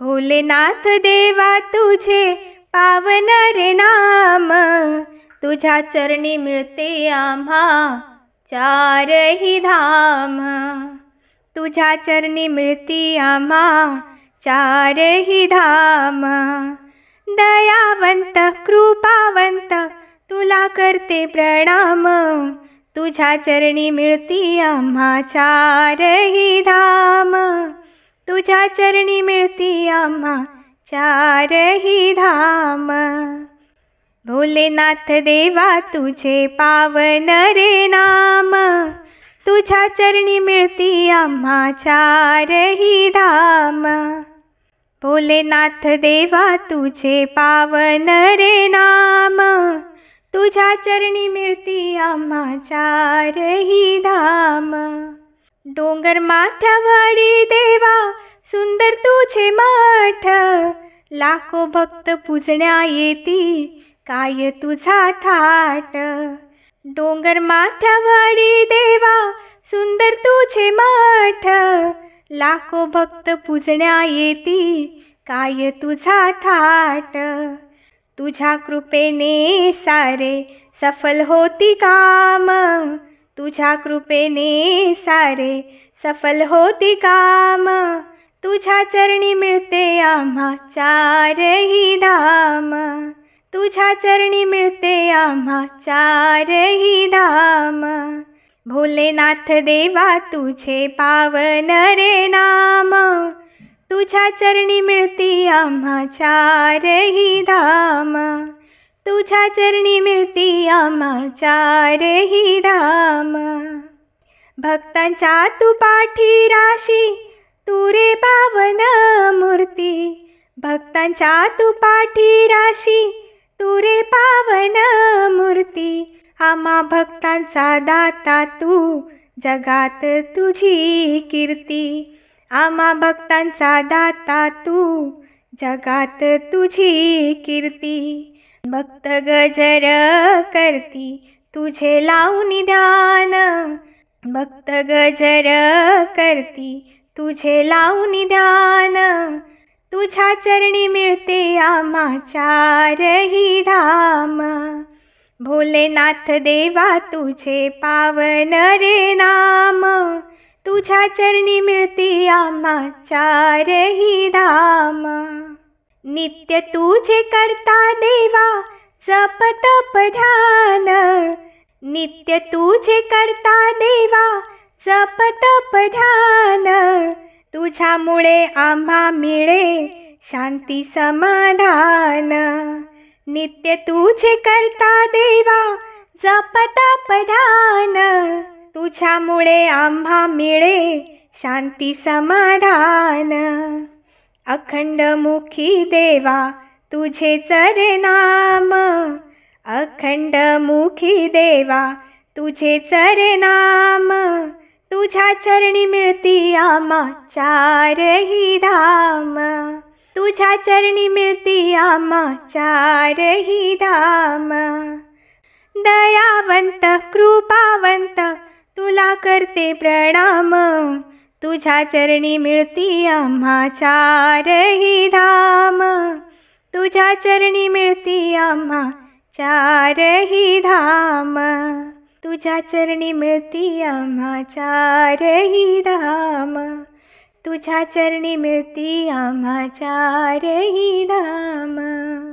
भोलेनाथ देवा तुझे पावन रे नाम तुझ्या चरणी मिळते आम्हा चारही धाम तुझ्या चरणी मिळती आम्हा चारही धाम दयावंत कृपावंत तुला करते प्रणाम तुझ्या चरणी मिळती आम्हा चारही धाम तुझ्या चरणी मिळती आम्हा चारही धाम भोलेनाथ देवा तुझे पावन रे नाम तुझ्या चरणी मिळती आम्हा चारही धाम भोलेनाथ देवा तुझे पावन रे नाम तुझ्या चरणी मिळती आम्हा चारही धाम डोंगर माथ्यावाडी देवा सुंदर तुझे मठ लाखो भक्त पुजण्या येती काय तुझा थाट डोंगर माथ्यावाडी देवा सुंदर तुझे मठ लाखो भक्त पुजण्या येती काय तुझा थाट तुझ्या कृपेने सारे सफल होती काम तुझ्या कृपेने सारे सफल होती काम तुझ्या चरणी मिळते आम्हा चारही धाम तुझ्या चरणी मिळते आम्हा चारही धाम भोलेनाथ देवा तुझे पावन रे नाम तुझ्या चरणी मिळते आम्हा चारही धाम तुझ्या चरणी मिळती आम्हा ही भक्तांच्या तू पाठी राशी तू रे पावन मूर्ती भक्तांच्या तू पाठी राशी तू रे पावन मूर्ती आम्हा भक्तांचा दाता तू जगात तुझी कीर्ती आम्हा भक्तांचा दाता तू जगात तुझी कीर्ती ભક્ત ગજર કરતી તુજે લાવું નિધાન ભક્ત ગજર કરતી તુજે લાવું નિધાન તુછા ચરણી મિળતે આમાં ચારહી ધામ ભોલેનાથ દેવા તુજે પાવન રે નામ તુછા ચરણી મિળતે આમાં ચારહી ધામ नित्य तुझे करता देवा जप तप ध्यान नित्य तुझे करता देवा जप तप ध्यान तुझ्यामुळे आम्हा मिळे शांती समाधान नित्य तुझे करता देवा जप तप ध्यान तुझ्यामुळे आम्हा मिळे शांती समाधान अखंडमुखी देवा तुझे चरनाम अखंडमुखी देवा तुझे चरनाम तुझ्या चरणी मिळती आमा चारही धाम तुझा चरणी मिळती आमा चारही धाम दयावंत कृपावंत तुला करते प्रणाम तुझ्या चरणी मिळती आम्हा चारही धाम तुझ्या चरणी मिळती आम्हा चारही धाम तुझ्या चरणी मिळती आम्हा चारही धाम तुझ्या चरणी मिळती आम्हा चारही धाम